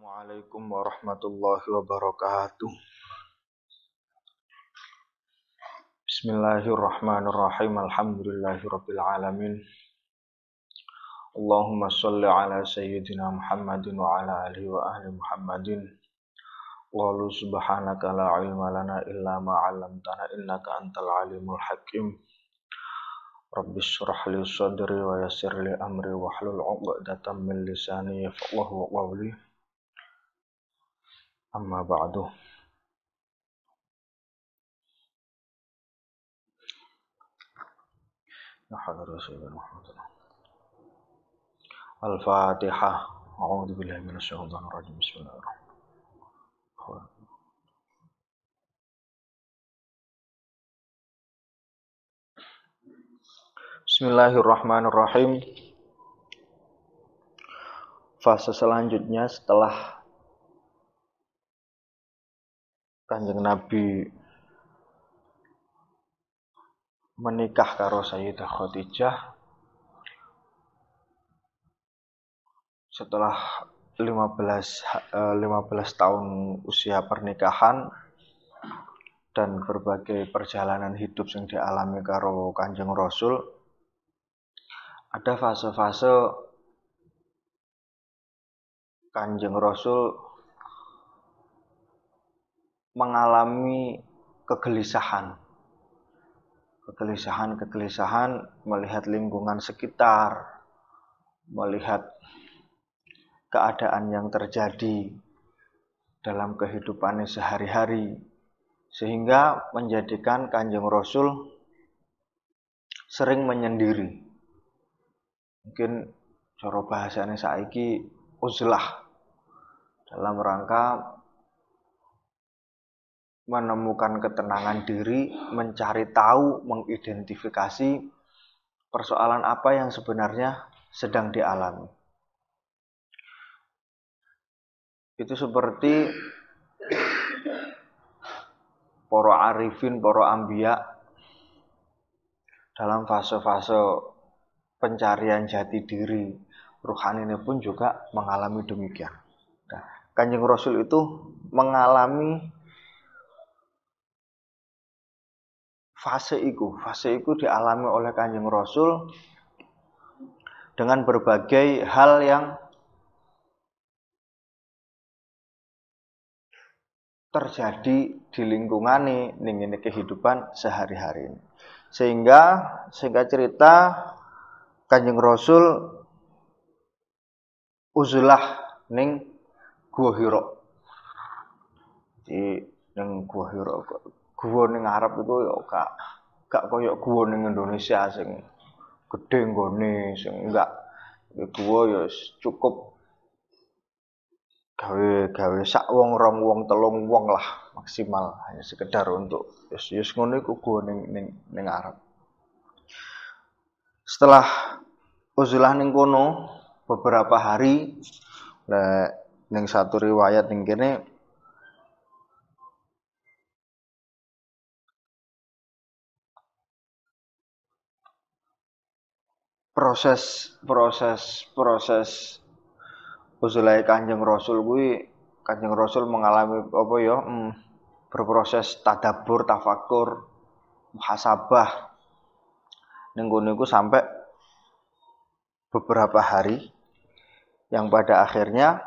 Assalamualaikum warahmatullahi wabarakatuh. Bismillahirrahmanirrahim. Alhamdulillahirabbil alamin. Allahumma shalli ala sayyidina Muhammadin wa ala alihi wa ahli Muhammadin. Qalu subhanaka la ilma lana illa ma 'allamtana innaka antal alimul hakim. Rabbi syurah li sadri wa yasir li amri hlul uqdatan min lisani yafqahu qawli. أما بعد حضر سيدنا محمد الفاتحة أعوذ بالله من الشيطان الرجيم بسم الله الرحمن الرحيم بسم الله الرحمن الرحيم Fase selanjutnya setelah Kanjeng Nabi menikah karo Sayyidah Khadijah setelah 15 15 e, tahun usia pernikahan dan berbagai perjalanan hidup yang dialami karo Kanjeng Rasul ada fase-fase Kanjeng Rasul mengalami kegelisahan. Kegelisahan-kegelisahan melihat lingkungan sekitar, melihat keadaan yang terjadi dalam kehidupannya sehari-hari, sehingga menjadikan Kanjeng Rasul sering menyendiri. Mungkin cara bahasanya saiki uzlah dalam rangka menemukan ketenangan diri, mencari tahu, mengidentifikasi persoalan apa yang sebenarnya sedang dialami. Itu seperti poro arifin, poro ambia dalam fase-fase pencarian jati diri ruhani ini pun juga mengalami demikian. Nah, Kanjeng Rasul itu mengalami fase itu, Fase itu dialami oleh Kanjeng Rasul dengan berbagai hal yang terjadi di lingkungan ini, ini kehidupan sehari-hari. ini, Sehingga sehingga cerita Kanjeng Rasul uzlah ning Gua Hiro. Di ning Gua Hiro gua ning Arab iku yo ya gak gak koyo gua ning Indonesia sing gede nggone sing enggak ya gua yo ya cukup gawe gawe sak wong rong wong telung wong lah maksimal hanya sekedar untuk yes yes ngono iku gua ning ning ning Arab setelah uzulah ning kono beberapa hari lek ning satu riwayat ning kene proses proses proses usulai kanjeng rasul gue kanjeng rasul mengalami apa ya hmm, berproses tadabur tafakur muhasabah nenggu sampai beberapa hari yang pada akhirnya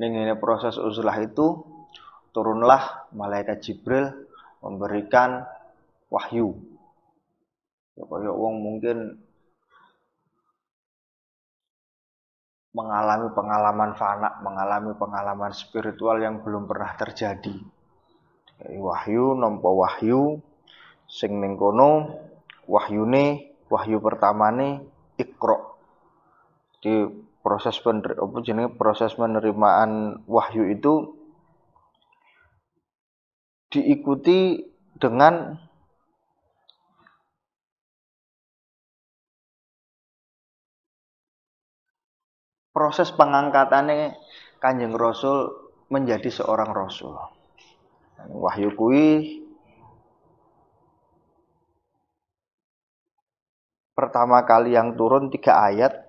ini proses usulah itu turunlah malaikat Jibril memberikan wahyu ya kaya wong mungkin mengalami pengalaman fana, mengalami pengalaman spiritual yang belum pernah terjadi. wahyu nompo wahyu sing ning kono wahyune wahyu nih ikro. Jadi proses pener, apa proses penerimaan wahyu itu diikuti dengan proses pengangkatannya Kanjeng Rasul menjadi seorang rasul. Wahyu kui pertama kali yang turun tiga ayat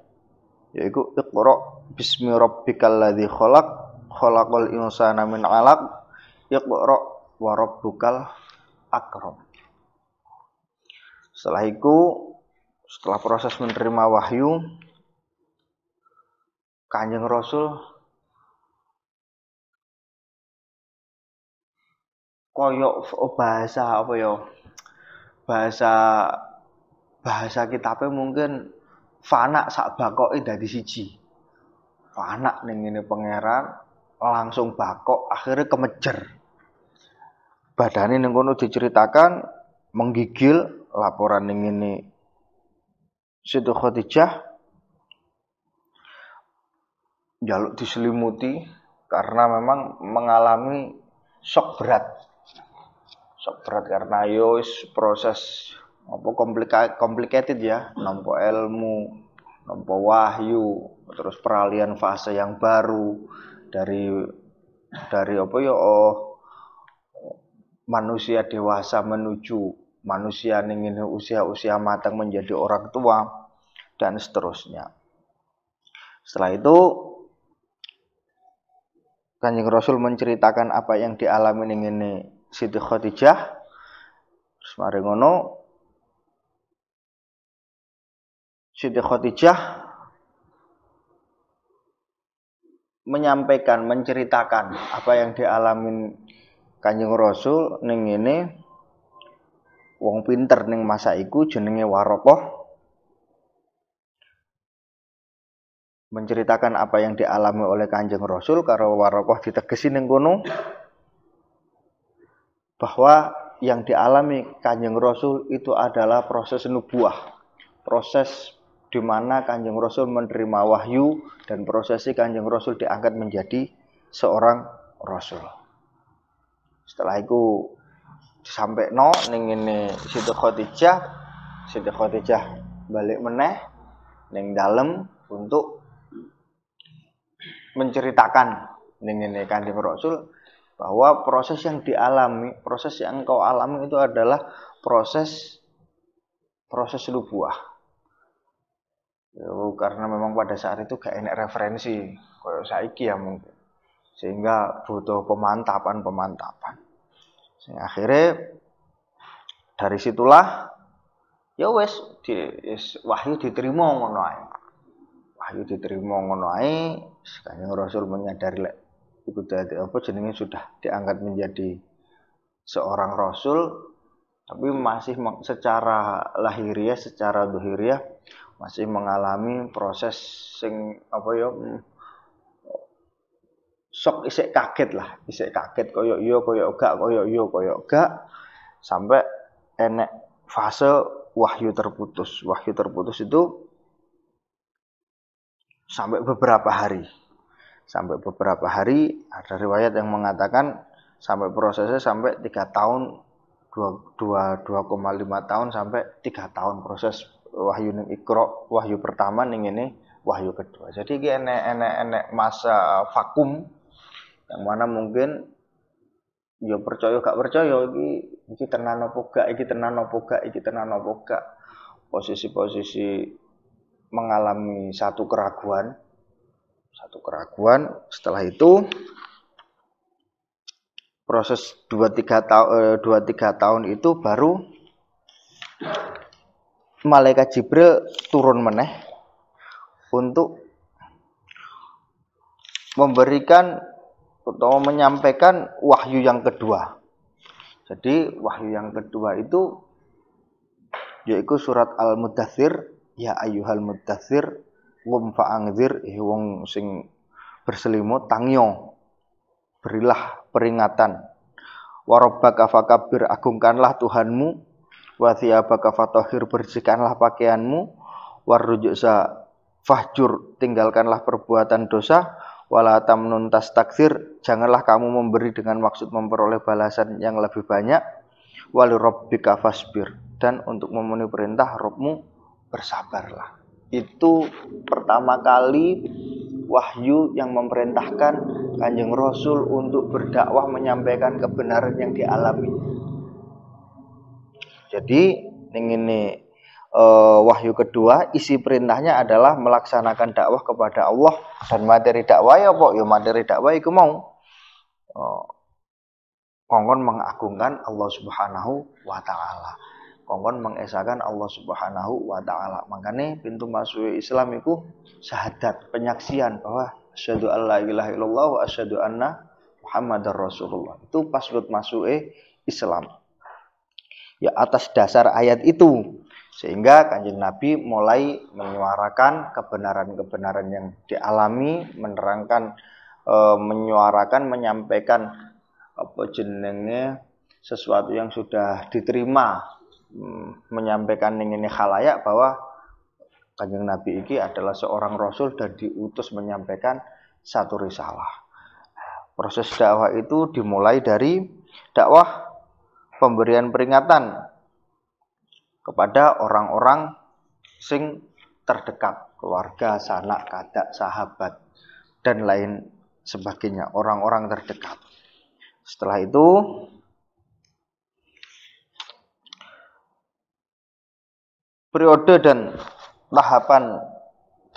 yaitu Iqra bismi rabbikal ladzi khalaq khalaqal insana min 'alaq Iqra wa rabbukal akram. Setelah itu setelah proses menerima wahyu Kanjeng Rasul koyok bahasa apa ya? Bahasa bahasa kitabnya mungkin fana sak bakoke dari siji. Fana neng ini pangeran langsung bakok akhirnya kemejer. Badan ini kono diceritakan menggigil laporan neng ini Siti Khadijah jaluk diselimuti karena memang mengalami shock berat shock berat karena yos ya proses apa komplika, complicated ya nampo ilmu nampo wahyu terus peralihan fase yang baru dari dari apa ya oh manusia dewasa menuju manusia ingin usia-usia matang menjadi orang tua dan seterusnya setelah itu Kanjeng Rasul menceritakan apa yang dialami ning ngene Siti Khadijah. Terus mari ngono Siti Khadijah menyampaikan, menceritakan apa yang dialami Kanjeng Rasul ning ngene wong pinter ning masa iku jenenge Warokoh menceritakan apa yang dialami oleh Kanjeng Rasul karo warokoh ditegesin yang kono bahwa yang dialami Kanjeng Rasul itu adalah proses nubuah, proses di mana Kanjeng Rasul menerima wahyu dan prosesi Kanjeng Rasul diangkat menjadi seorang rasul. Setelah itu sampai no ning ini Siti Khadijah, Siti Khadijah balik meneh ning dalam untuk menceritakan ini kanjeng Rasul bahwa proses yang dialami, proses yang engkau alami itu adalah proses proses lubuah. buah karena memang pada saat itu gak enak referensi, kayak saiki ya mungkin. Sehingga butuh pemantapan-pemantapan. sehingga Akhirnya dari situlah ya wes di wahyu diterima ngono wahyu diterima ngono ae Rasul menyadari lek iku dadi apa jenenge sudah diangkat menjadi seorang rasul tapi masih secara lahiriah secara duhiriah masih mengalami proses sing apa ya mm, sok isek kaget lah isek kaget koyo yo iya, koyo gak koyo yo iya, koyo gak sampai enek fase wahyu terputus wahyu terputus itu sampai beberapa hari. Sampai beberapa hari ada riwayat yang mengatakan sampai prosesnya sampai tiga tahun 2,5 tahun sampai tiga tahun proses wahyu ning ikro wahyu pertama ning ini wahyu kedua jadi ini enek enek enek masa vakum yang mana mungkin yo ya percaya gak percaya iki iki tenan apa gak iki tenan apa gak iki tenan apa gak posisi-posisi mengalami satu keraguan, satu keraguan. Setelah itu proses 2-3 tahun eh, dua tiga tahun itu baru malaikat Jibril turun meneh untuk memberikan atau menyampaikan wahyu yang kedua. Jadi wahyu yang kedua itu yaitu surat Al-Mudathir ya Ayuhal muddatsir wong fa'angzir eh wong sing berselimut tangyo berilah peringatan warabbaka fakabir agungkanlah Tuhanmu wa thiyabaka bersihkanlah pakaianmu warujuksa fahjur tinggalkanlah perbuatan dosa wala tamnun tas janganlah kamu memberi dengan maksud memperoleh balasan yang lebih banyak wali rabbika fasbir dan untuk memenuhi perintah Robmu bersabarlah. Itu pertama kali wahyu yang memerintahkan Kanjeng Rasul untuk berdakwah menyampaikan kebenaran yang dialami. Jadi ini, nih eh, wahyu kedua isi perintahnya adalah melaksanakan dakwah kepada Allah dan materi dakwah ya pok, ya materi dakwah itu mau uh, eh, kongkon mengagungkan Allah Subhanahu wa taala kongkon mengesahkan Allah Subhanahu wa taala. Makanya pintu masuk Islam itu syahadat, penyaksian bahwa asyhadu alla ilaha illallah wa asyhadu anna Muhammadar Rasulullah. Itu password masuk eh, Islam. Ya atas dasar ayat itu sehingga kanjeng Nabi mulai menyuarakan kebenaran-kebenaran yang dialami, menerangkan, e, menyuarakan, menyampaikan apa jenenge sesuatu yang sudah diterima Mm, menyampaikan ini khalayak bahwa kanjeng Nabi ini adalah seorang rasul dan diutus menyampaikan satu risalah. Proses dakwah itu dimulai dari dakwah pemberian peringatan kepada orang-orang sing terdekat, keluarga, sanak, kadak, sahabat dan lain sebagainya, orang-orang terdekat. Setelah itu periode dan tahapan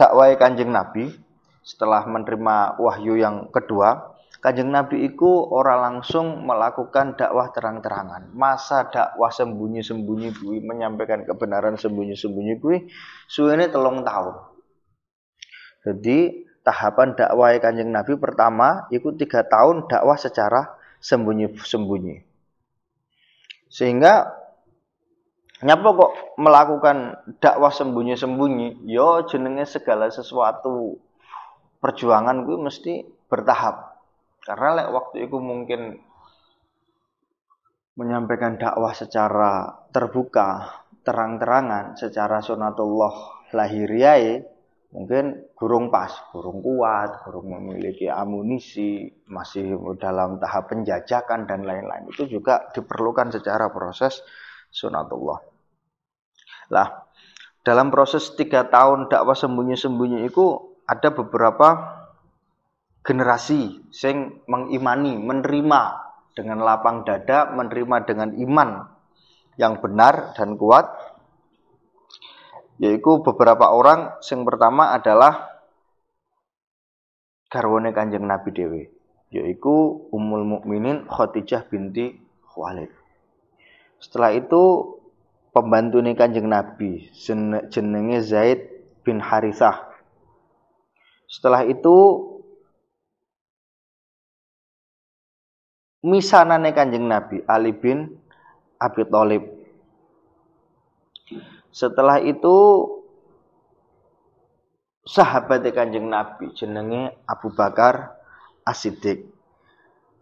dakwah Kanjeng Nabi setelah menerima wahyu yang kedua, Kanjeng Nabi itu orang langsung melakukan dakwah terang-terangan. Masa dakwah sembunyi-sembunyi kuwi menyampaikan kebenaran sembunyi-sembunyi kuwi suwene telung tahun. Jadi tahapan dakwah Kanjeng Nabi pertama itu tiga tahun dakwah secara sembunyi-sembunyi. Sehingga Nyapa kok melakukan dakwah sembunyi-sembunyi? Yo ya, jenenge segala sesuatu perjuangan gue mesti bertahap. Karena lek waktu itu mungkin menyampaikan dakwah secara terbuka, terang-terangan, secara sunatullah lahiriai, mungkin burung pas, burung kuat, burung memiliki amunisi, masih dalam tahap penjajakan dan lain-lain. Itu juga diperlukan secara proses sunatullah. Lah, dalam proses tiga tahun dakwah sembunyi-sembunyi itu ada beberapa generasi yang mengimani, menerima dengan lapang dada, menerima dengan iman yang benar dan kuat. Yaitu beberapa orang, yang pertama adalah Garwone kanjeng Nabi Dewi, yaitu Ummul Mukminin Khadijah binti Khalid. Setelah itu pembantu ini kanjeng Nabi jenenge Zaid bin Harithah. Setelah itu misanane kanjeng Nabi Ali bin Abi Thalib. Setelah itu sahabat kanjeng Nabi jenenge Abu Bakar As-Siddiq.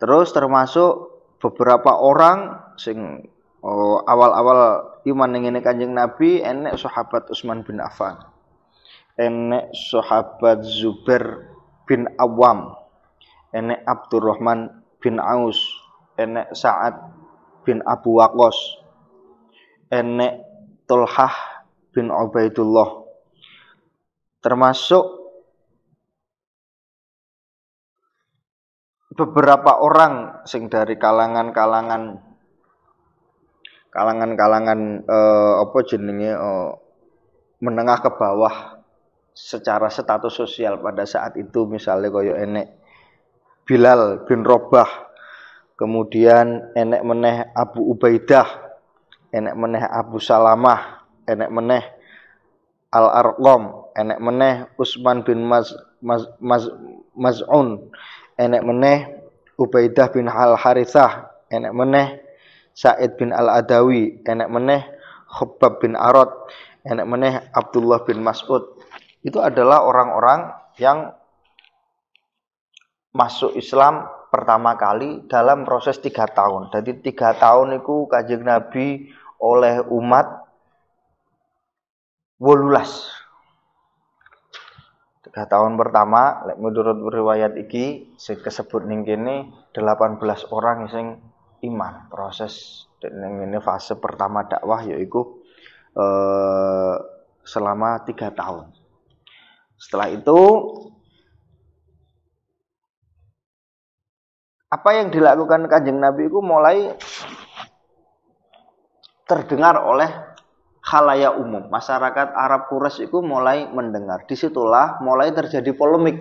Terus termasuk beberapa orang sing Oh, awal-awal iman dengan Kanjeng Nabi enek sahabat Utsman bin Affan. Enek sahabat Zubair bin Awam. Enek Abdurrahman bin Aus, enek Sa'ad bin Abu Waqqas, enek Tulhah bin Ubaidullah. Termasuk beberapa orang sing dari kalangan-kalangan kalangan-kalangan eh, apa jenenge eh, menengah ke bawah secara status sosial pada saat itu misalnya koyo enek Bilal bin Robah kemudian enek meneh Abu Ubaidah enek meneh Abu Salamah enek meneh Al Arqam enek meneh Utsman bin Maz Maz, Maz, Maz'un enek meneh Ubaidah bin Al Harithah enek meneh Sa'id bin Al-Adawi, enek meneh Khubab bin Arad, enek meneh Abdullah bin Mas'ud. Itu adalah orang-orang yang masuk Islam pertama kali dalam proses tiga tahun. Jadi tiga tahun itu kajik Nabi oleh umat wolulas. Tiga tahun pertama, menurut riwayat iki, kesebut ning kene 18 orang sing iman proses dan ini fase pertama dakwah yaitu eh, selama tiga tahun setelah itu apa yang dilakukan kanjeng Nabi itu mulai terdengar oleh khalayak umum masyarakat Arab kuras itu mulai mendengar disitulah mulai terjadi polemik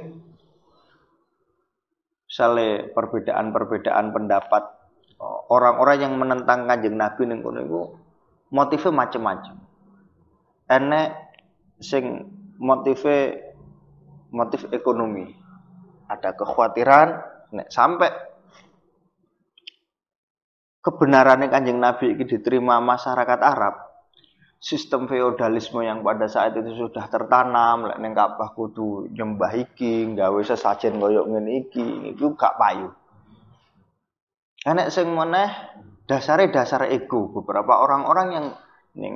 misalnya perbedaan-perbedaan pendapat orang-orang yang menentang kanjeng Nabi ning kono iku motive macam-macam. Enek sing motive motif ekonomi. Ada kekhawatiran nek sampai kebenaran kanjeng Nabi ini diterima masyarakat Arab sistem feodalisme yang pada saat itu sudah tertanam lek ning Ka'bah kudu nyembah iki gawe sesajen koyo ngene iki itu gak payu Enek sing meneh dasare dasar ego beberapa orang-orang yang ning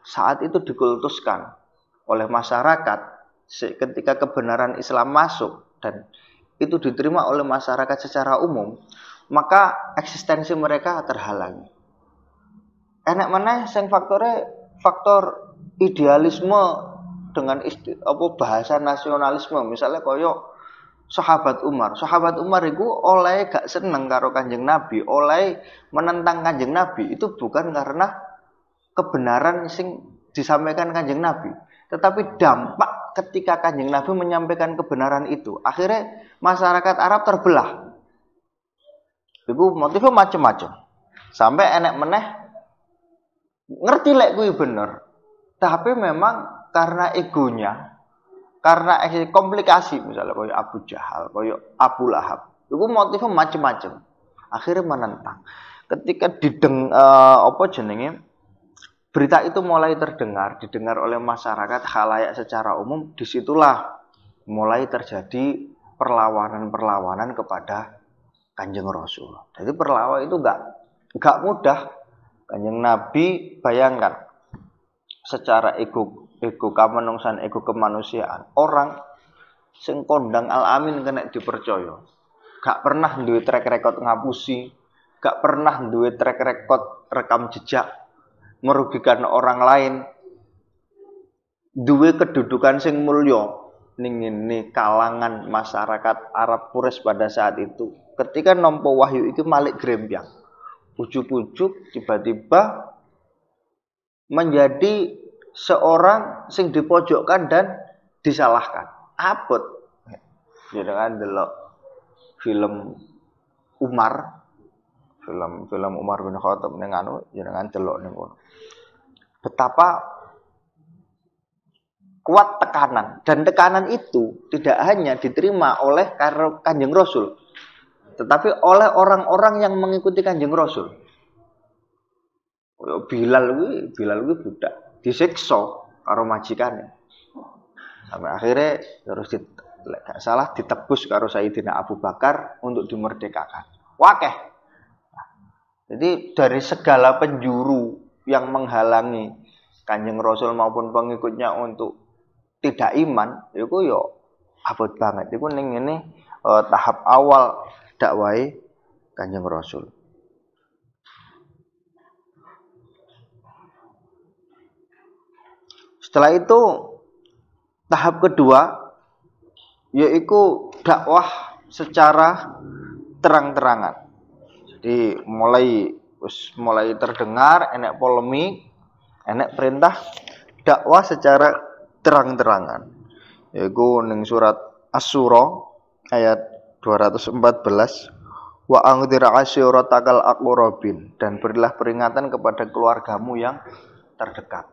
saat itu dikultuskan oleh masyarakat ketika kebenaran Islam masuk dan itu diterima oleh masyarakat secara umum maka eksistensi mereka terhalangi enak meneh sing faktornya faktor idealisme dengan isti, apa bahasa nasionalisme misalnya koyok sahabat Umar. Sahabat Umar itu oleh gak seneng karo Kanjeng Nabi, oleh menentang Kanjeng Nabi itu bukan karena kebenaran sing disampaikan Kanjeng Nabi, tetapi dampak ketika Kanjeng Nabi menyampaikan kebenaran itu. Akhirnya masyarakat Arab terbelah. Ibu motifnya macam-macam. Sampai enek meneh ngerti lek gue bener. Tapi memang karena egonya karena komplikasi misalnya koyo Abu Jahal, koyo Abu Lahab. Itu motifnya macam-macam. Akhirnya menentang. Ketika dideng uh, apa jenenge berita itu mulai terdengar, didengar oleh masyarakat khalayak secara umum, disitulah mulai terjadi perlawanan-perlawanan kepada Kanjeng Rasul. Jadi perlawan itu enggak enggak mudah. Kanjeng Nabi bayangkan secara ego ego kemanusiaan, ego kemanusiaan. Orang sing kondang alamin kena dipercaya. Gak pernah duit track record ngapusi, gak pernah duit track record rekam jejak merugikan orang lain. Duit kedudukan sing mulio ning kalangan masyarakat Arab Pures pada saat itu. Ketika nompo wahyu itu Malik Grembyang. Ujuk-ujuk tiba-tiba menjadi seorang sing dipojokkan dan disalahkan. Abot. dengan ya, delok film Umar, film film Umar bin Khattab ning anu jenengan ya, delok ning Betapa kuat tekanan dan tekanan itu tidak hanya diterima oleh Kanjeng Rasul tetapi oleh orang-orang yang mengikuti Kanjeng Rasul. Bilal kuwi Bilal kuwi budak disiksa karo majikane. Sampai akhirnya terus di, gak salah ditebus karo Sayyidina Abu Bakar untuk dimerdekakan. Wakeh. Jadi dari segala penjuru yang menghalangi Kanjeng Rasul maupun pengikutnya untuk tidak iman, itu yo ya abot banget. Itu ini, ini eh, tahap awal dakwai Kanjeng Rasul. Setelah itu tahap kedua yaitu dakwah secara terang-terangan. Jadi mulai mulai terdengar enek polemik, enek perintah dakwah secara terang-terangan. Yaitu ning surat asy ayat 214 wa angdir takal akurabin dan berilah peringatan kepada keluargamu yang terdekat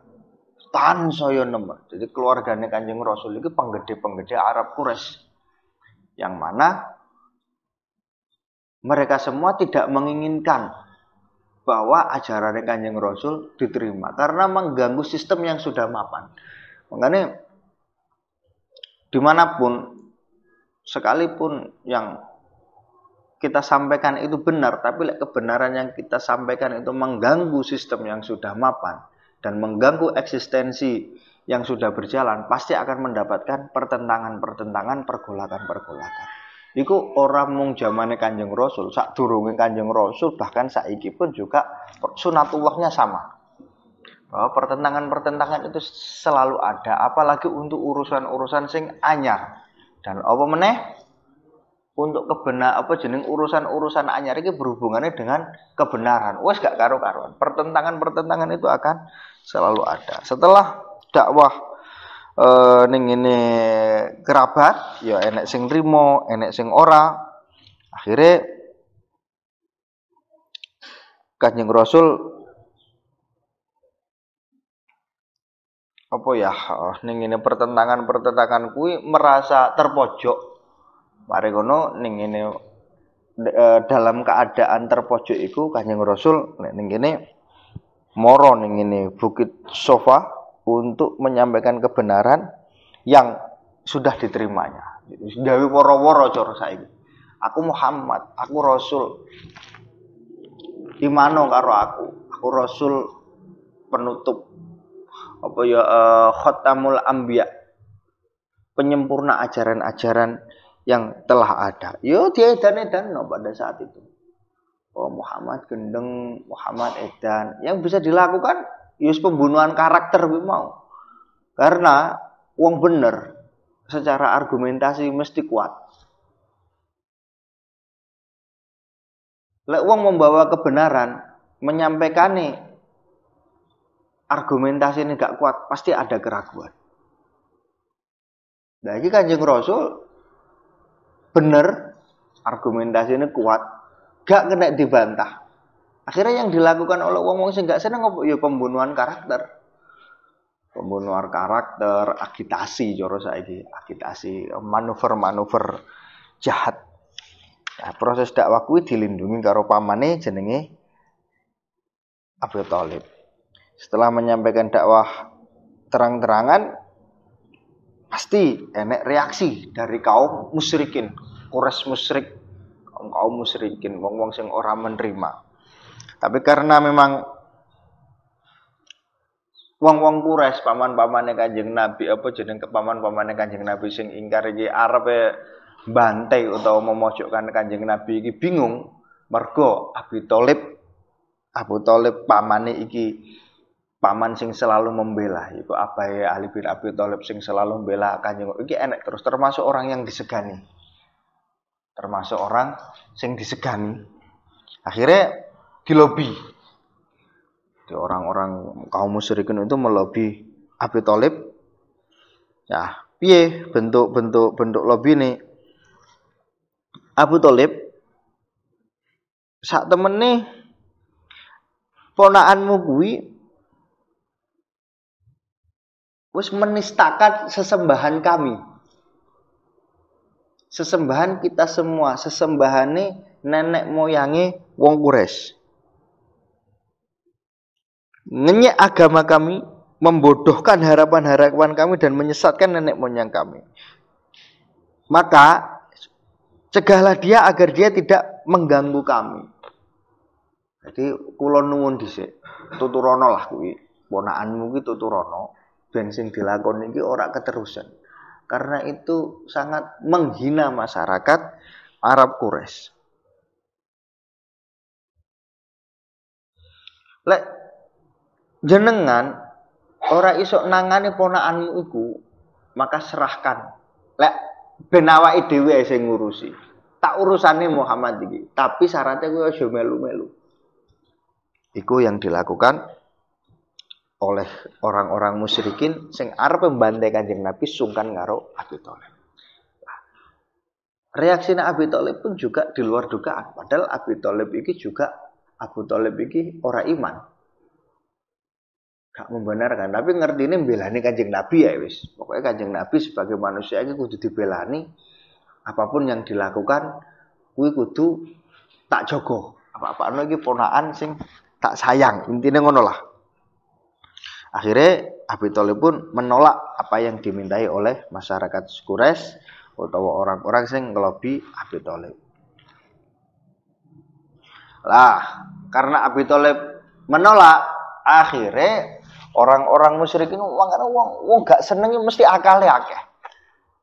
tan saya nomor. Jadi keluarganya Kanjeng Rasul itu penggede-penggede Arab Quraisy. Yang mana mereka semua tidak menginginkan bahwa ajaran Kanjeng Rasul diterima karena mengganggu sistem yang sudah mapan. Makanya dimanapun sekalipun yang kita sampaikan itu benar, tapi kebenaran yang kita sampaikan itu mengganggu sistem yang sudah mapan, dan mengganggu eksistensi yang sudah berjalan pasti akan mendapatkan pertentangan-pertentangan, pergolakan-pergolakan. Iku orang mung zamannya Kanjeng Rasul, sak turungin Kanjeng Rasul bahkan saiki pun juga sunatullahnya sama. Bahwa pertentangan-pertentangan itu selalu ada, apalagi untuk urusan-urusan sing anyar. Dan apa meneh? untuk kebenar apa jeneng urusan-urusan anyar ini berhubungannya dengan kebenaran. Wes gak karu-karuan. Pertentangan-pertentangan itu akan selalu ada. Setelah dakwah e, ning ini kerabat, ya enek sing rimo, enek sing ora. Akhirnya Kanjeng Rasul apa ya ning ini pertentangan-pertentangan kui merasa terpojok mari kono ning ini eh, dalam keadaan terpojok iku Kanjeng Rasul ning ini moro ning ini bukit sofa untuk menyampaikan kebenaran yang sudah diterimanya. Gawe woro-woro cara saiki. Aku Muhammad, aku Rasul. mana karo aku. Aku Rasul penutup apa ya uh, khatamul anbiya. Penyempurna ajaran-ajaran yang telah ada. Yo dia edan edan no pada saat itu. Oh Muhammad gendeng, Muhammad edan. Yang bisa dilakukan yus pembunuhan karakter mau. Karena uang bener secara argumentasi mesti kuat. Lek uang membawa kebenaran, menyampaikan nih argumentasi ini gak kuat, pasti ada keraguan. Nah, ini kanjeng Rasul bener, ini kuat, gak kena dibantah. Akhirnya yang dilakukan oleh wong wong sing gak seneng apa ya pembunuhan karakter. Pembunuhan karakter, agitasi joro saiki, agitasi, manuver-manuver jahat. Nah, proses dakwah kuwi dilindungi karo pamane jenenge Abu Talib. Setelah menyampaikan dakwah terang-terangan, pasti enek reaksi dari kaum musyrikin kures musyrik kaum, kaum musyrikin wong wong sing ora menerima tapi karena memang wong wong kures paman pamane kanjeng nabi apa jadi ke paman pamane kanjeng nabi sing ingkar iki arab bantai atau memojokkan kanjeng nabi iki bingung mergo Abi Thalib Abu Thalib pamane iki paman sing selalu membela apa ya Ali bin Abi Thalib sing selalu membela Kanjeng iki enek terus termasuk orang yang disegani termasuk orang sing disegani akhirnya dilobi di orang-orang kaum musyrikin itu melobi Abi Thalib ya piye bentuk-bentuk bentuk lobi nih Abu Thalib saat temen nih ponaanmu kuwi wis menistakan sesembahan kami. Sesembahan kita semua, sesembahan sesembahane nenek moyangi wong kures, Ngenyek agama kami, membodohkan harapan-harapan kami dan menyesatkan nenek moyang kami. Maka cegahlah dia agar dia tidak mengganggu kami. Jadi kulon nuwun dhisik, tuturono lah kuwi. Ponakanmu kuwi tuturono bensin dilakoni iki ora keterusan. Karena itu sangat menghina masyarakat Arab Quraisy. Lek jenengan ora isok nangani ponakanmu iku, maka serahkan. Lek ben awake dhewe sing ngurusi. Tak urusane Muhammad iki, tapi syaratnya gue aja melu-melu. Iku yang dilakukan oleh orang-orang musyrikin sing arep membantai Kanjeng Nabi sungkan ngaro Abi Thalib. Reaksi Abi Thalib pun juga di luar dugaan. Padahal Abi Thalib iki juga Abu Thalib iki ora iman. Gak membenarkan, tapi ngerti ini membelani Kanjeng Nabi ya wis. Pokoknya Kanjeng Nabi sebagai manusia iki kudu dibelani apapun yang dilakukan kuwi kudu tak jogo. Apa-apa iki ponaan sing tak sayang. Intinya ngono lah. Akhirnya Abi Thalib pun menolak apa yang dimintai oleh masyarakat Quraisy atau orang-orang sing ngelobi Abi Thalib. Lah, karena Abi Thalib menolak, akhirnya orang-orang musyrik ini wong wong wong gak seneng mesti akalnya akeh.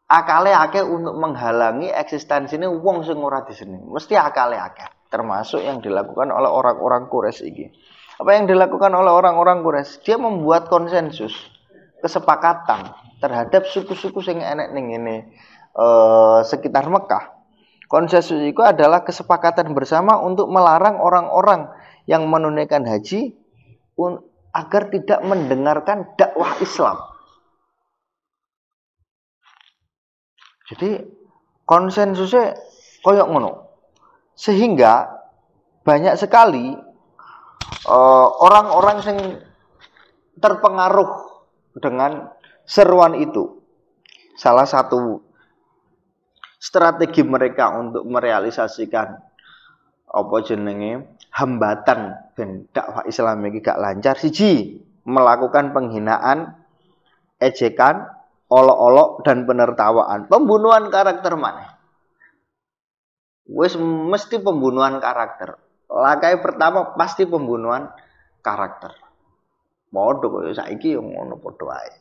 Akale akeh untuk menghalangi eksistensinya wong sing ora diseneng. Mesti akale akeh, termasuk yang dilakukan oleh orang-orang Quraisy ini. Apa yang dilakukan oleh orang-orang Quraisy? Dia membuat konsensus, kesepakatan terhadap suku-suku yang enak nih ini eh, sekitar Mekah. Konsensus itu adalah kesepakatan bersama untuk melarang orang-orang yang menunaikan haji agar tidak mendengarkan dakwah Islam. Jadi konsensusnya koyok ngono. Sehingga banyak sekali Eh, orang-orang uh, yang terpengaruh dengan seruan itu. Salah satu strategi mereka untuk merealisasikan apa jenenge hambatan ben dakwah Islam ini gak lancar siji melakukan penghinaan ejekan olok-olok dan penertawaan pembunuhan karakter mana wes mesti pembunuhan karakter Langkah pertama pasti pembunuhan karakter. Podo kaya saiki yang ngono padha ae.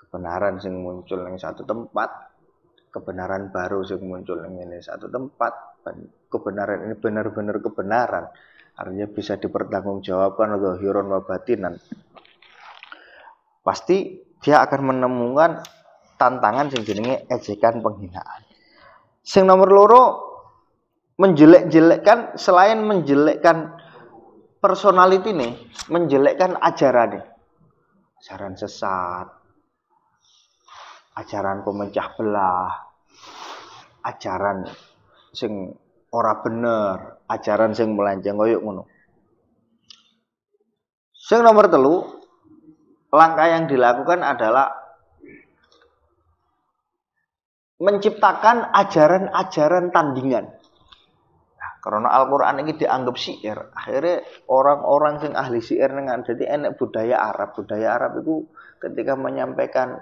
Kebenaran sing muncul yang satu tempat, kebenaran baru sing muncul yang ini satu tempat, kebenaran ini benar-benar kebenaran. Artinya bisa dipertanggungjawabkan atau hiron wabatinan. Pasti dia akan menemukan tantangan sing jenenge ejekan penghinaan. Sing nomor loro menjelek-jelekkan selain menjelekkan personality nih, menjelekkan ajaran nih. Ajaran sesat, ajaran pemecah belah, ajaran sing ora bener, ajaran sing melenceng koyo ngono. Sing nomor telu, langkah yang dilakukan adalah menciptakan ajaran-ajaran tandingan. Karena Al-Qur'an ini dianggap syair. Akhirnya orang-orang yang ahli syair dengan jadi enak budaya Arab. Budaya Arab itu ketika menyampaikan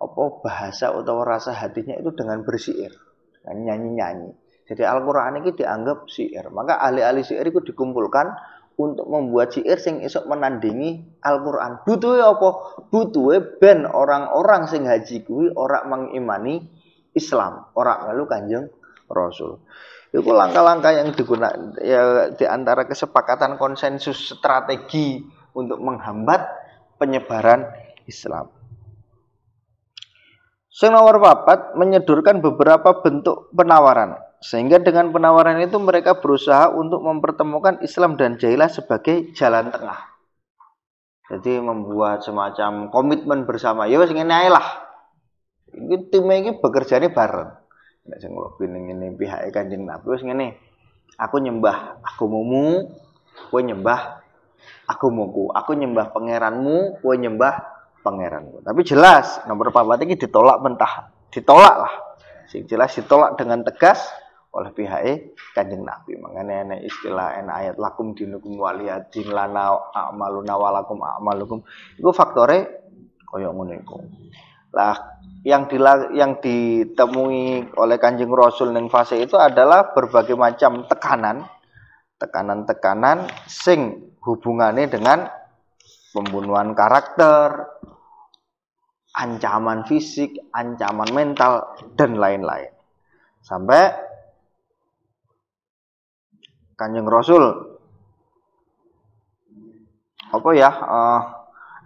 apa bahasa atau rasa hatinya itu dengan bersyair, dengan nyanyi-nyanyi. Jadi Al-Qur'an ini dianggap syair. Maka ahli-ahli syair itu dikumpulkan untuk membuat syair sing esok menandingi Al-Qur'an. Butuh apa? Butuh ben orang-orang sing haji kuwi orang mengimani Islam, orang lalu Kanjeng Rasul. Itu langkah-langkah yang digunakan ya, di antara kesepakatan konsensus strategi untuk menghambat penyebaran Islam. Sing nomor papat menyedurkan beberapa bentuk penawaran sehingga dengan penawaran itu mereka berusaha untuk mempertemukan Islam dan Jailah sebagai jalan tengah. Jadi membuat semacam komitmen bersama. Ya wis ngene ini lah. Ini tim ini bekerjanya bareng nek sing kula ning ngene pihake Kanjeng Nabi wis ngene. Aku nyembah aku agamamu, kowe nyembah aku agamaku. Aku nyembah pangeranmu, kowe nyembah pangeranku. Tapi jelas nomor papat iki ditolak mentah. Ditolak lah. Sing jelas ditolak dengan tegas oleh pihak kanjeng Nabi. mengenai ana istilah ana ayat lakum dinukum waliyadin lana a'maluna walakum a'malukum. Iku faktore kaya ngono iku. Lah yang di yang ditemui oleh Kanjeng Rasul neng fase itu adalah berbagai macam tekanan, tekanan-tekanan sing hubungannya dengan pembunuhan karakter, ancaman fisik, ancaman mental dan lain-lain. Sampai Kanjeng Rasul apa ya? Uh,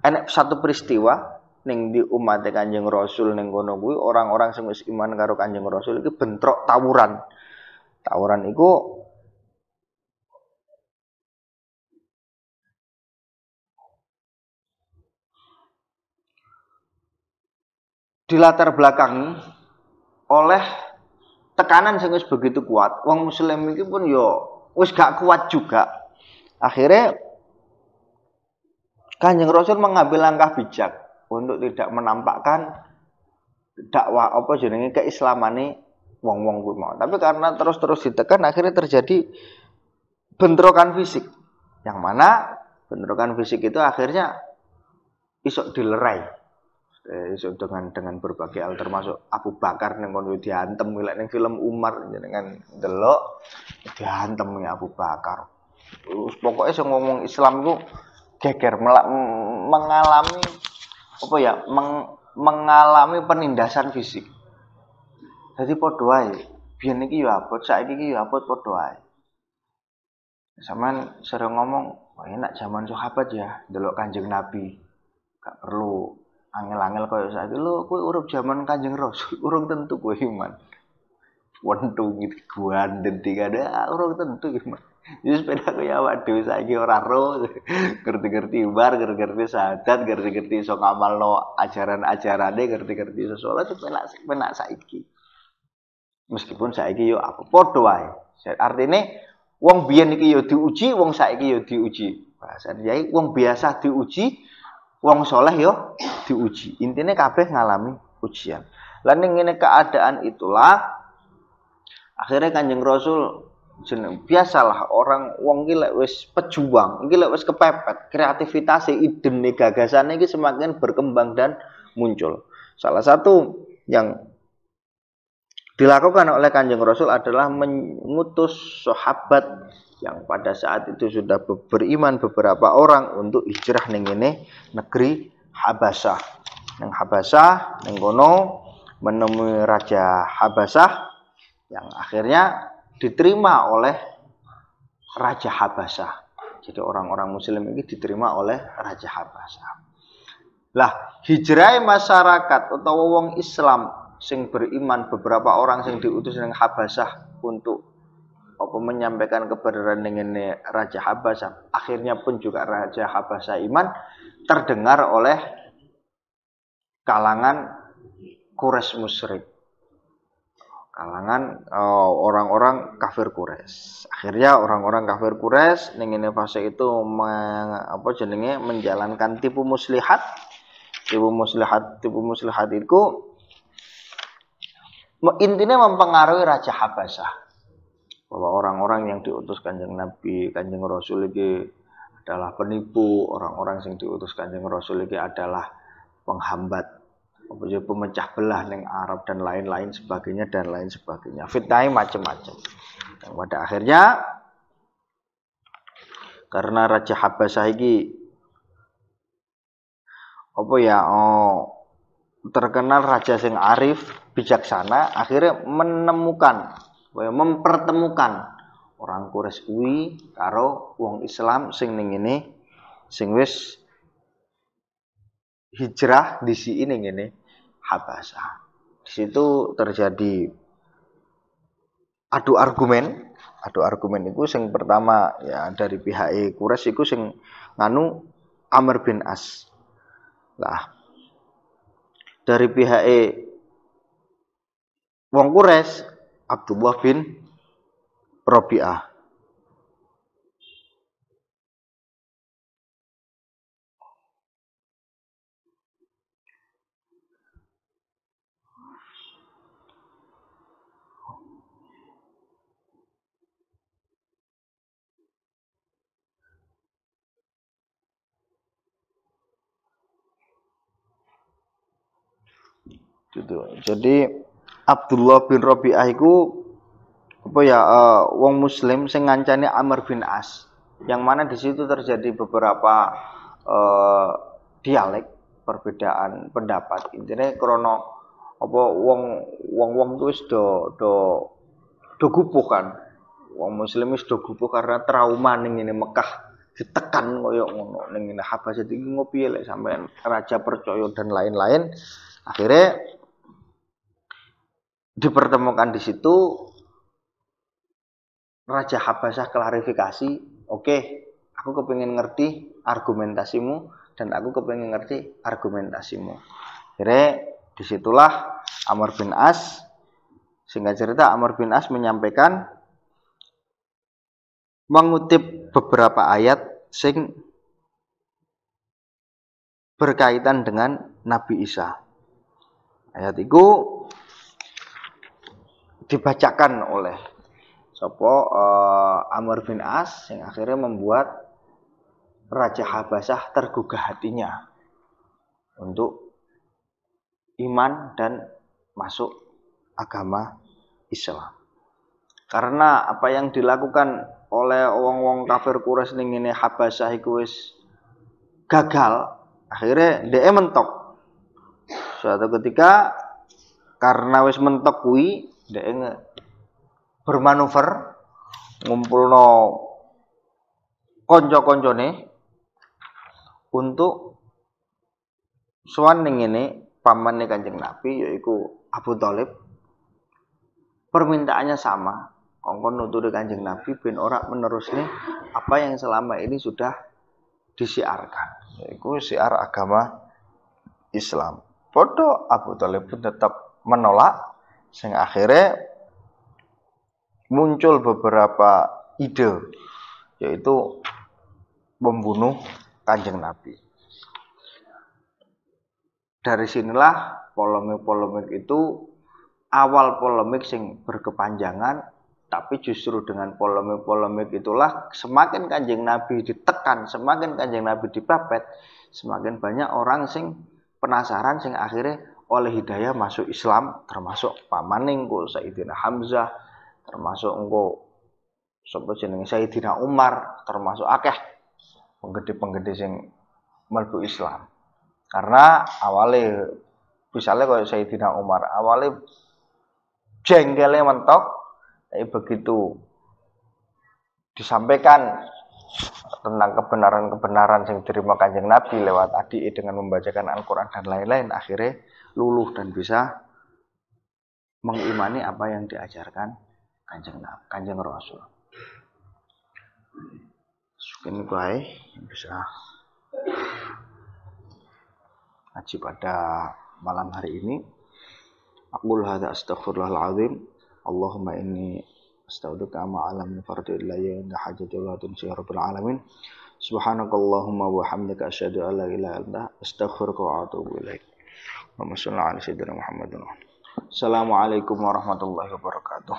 eh, enak satu peristiwa Neng di umat Kanjeng Rasul neng kono kuwi orang-orang sing iman karo Kanjeng Rasul iki bentrok tawuran. Tawuran itu di latar belakang oleh tekanan sing begitu kuat. Wong muslim iki pun yo ya wis gak kuat juga. Akhirnya Kanjeng Rasul mengambil langkah bijak untuk tidak menampakkan dakwah apa jenenge keislamane wong-wong kuwi mau. Tapi karena terus-terus ditekan akhirnya terjadi bentrokan fisik. Yang mana bentrokan fisik itu akhirnya isok dilerai. Eh, isok dengan dengan berbagai hal termasuk Abu Bakar ning kono diantem milek ning film Umar dengan delok diantem ya Abu Bakar. Terus pokoknya sing ngomong Islam itu geger mengalami apa ya meng, mengalami penindasan fisik jadi podoai biar niki ya yo saya niki ya yo podoai padha sering ngomong oh, enak zaman sahabat ya delok kanjeng nabi gak perlu angel-angel kau saya, dulu kue urup zaman kanjeng rasul urung tentu kue iman wentung itu dan tiga ada ah, orang tentu gimana jadi sepeda aku ya waduh saya saiki ora ro ngerti-ngerti bar ngerti-ngerti sadat ngerti-ngerti iso no ajaran-ajarane ngerti-ngerti itu pernah penak penak saiki meskipun saiki yo aku padha artinya artine wong biyen iki yo diuji wong saiki yo diuji bahasa yai uang biasa diuji uang soleh yo diuji intinya kabeh ngalami ujian lan ngene keadaan itulah akhirnya kanjeng rasul jeneng biasalah orang wong gila lek wis pejuang gila lek wis kepepet kreativitas ide nih gagasan iki semakin berkembang dan muncul salah satu yang dilakukan oleh kanjeng rasul adalah mengutus sahabat yang pada saat itu sudah beriman beberapa orang untuk hijrah ning ini negeri habasah Neng habasah neng kono menemui raja habasah yang akhirnya diterima oleh Raja habasah, Jadi orang-orang muslim ini diterima oleh Raja habasah. Lah, hijrah masyarakat atau wong Islam sing beriman beberapa orang sing diutus dengan habasah untuk apa menyampaikan kebenaran dengan Raja habasah Akhirnya pun juga Raja habasah iman terdengar oleh kalangan Quraisy musyrik kalangan eh, orang-orang uh, kafir kures, Akhirnya orang-orang kafir kures ning fase itu meng, apa jenenge menjalankan tipu muslihat. Tipu muslihat, tipu muslihat itu intinya mempengaruhi raja habasah Bahwa orang-orang yang diutus Kanjeng Nabi, Kanjeng Rasul lagi adalah penipu, orang-orang yang diutus Kanjeng Rasul lagi adalah penghambat Ya, pemecah belah neng Arab dan lain-lain sebagainya dan lain sebagainya. fitnah macam-macam. Yang pada akhirnya karena Raja Habasah ini apa ya oh, terkenal raja sing arif bijaksana akhirnya menemukan ya, mempertemukan orang Quraisy Uwi karo wong Islam sing ning ini sing wis hijrah di sini ini Habasa. Di situ terjadi adu argumen, adu argumen itu yang pertama ya dari pihak Quraisy itu sing nganu Amr bin As. Lah dari pihak wong Quraisy Abdullah bin Rabi'ah gitu jadi Abdullah bin Rabi'ah itu apa ya uh, wong muslim sing ngancani Amr bin As yang mana di situ terjadi beberapa uh, dialek perbedaan pendapat intinya krono apa wong wong wong tuh do do do gupuh kan wong muslim wis do gupuh karena trauma ning ini Mekah ditekan koyo ngono ning ini Habasyah iki ngopi lek sampean raja percaya dan lain-lain akhirnya dipertemukan di situ Raja Habasah klarifikasi, oke, okay, aku kepingin ngerti argumentasimu dan aku kepingin ngerti argumentasimu. Kira, disitulah Amr bin As, sehingga cerita Amr bin As menyampaikan mengutip beberapa ayat sing berkaitan dengan Nabi Isa. Ayat itu dibacakan oleh sopo uh, Amr bin As yang akhirnya membuat Raja Habasah tergugah hatinya untuk iman dan masuk agama Islam. Karena apa yang dilakukan oleh wong-wong kafir Quraisy ning ngene Habasah iku gagal, akhirnya dia mentok. Suatu ketika karena wis mentok kuwi ingat bermanuver ngumpul no konco-konco nih untuk sowan ini paman nih Kanjeng Nabi yaitu Abu Talib permintaannya sama kongkon nuturi Kanjeng Nabi bin menerus nih apa yang selama ini sudah disiarkan yaitu siar agama Islam foto Abu Talib pun tetap menolak sing akhirnya muncul beberapa ide yaitu membunuh kanjeng Nabi. Dari sinilah polemik-polemik itu awal polemik sing berkepanjangan tapi justru dengan polemik-polemik itulah semakin kanjeng Nabi ditekan, semakin kanjeng Nabi dipepet, semakin banyak orang sing penasaran sing akhirnya oleh hidayah masuk Islam termasuk pamaningku ku Sayyidina Hamzah termasuk engko sapa jenenge Sayyidina Umar termasuk akeh penggede-penggede sing melbu Islam karena awalnya misalnya kalau Sayyidina Umar awalnya jengkelnya mentok tapi begitu disampaikan tentang kebenaran-kebenaran yang diterima kanjeng Nabi lewat adi dengan membacakan Al-Quran dan lain-lain akhirnya luluh dan bisa mengimani apa yang diajarkan kanjeng kanjeng rasul sukin baik bisa ngaji pada malam hari ini aku hadza astagfirullahaladzim Allahumma inni astagfirullah ma alam fardu illa ya inda si alamin subhanakallahumma wa hamdika asyhadu an la ilaha illa anta Allahumma shalli ala sayyidina Muhammad. Assalamualaikum warahmatullahi wabarakatuh.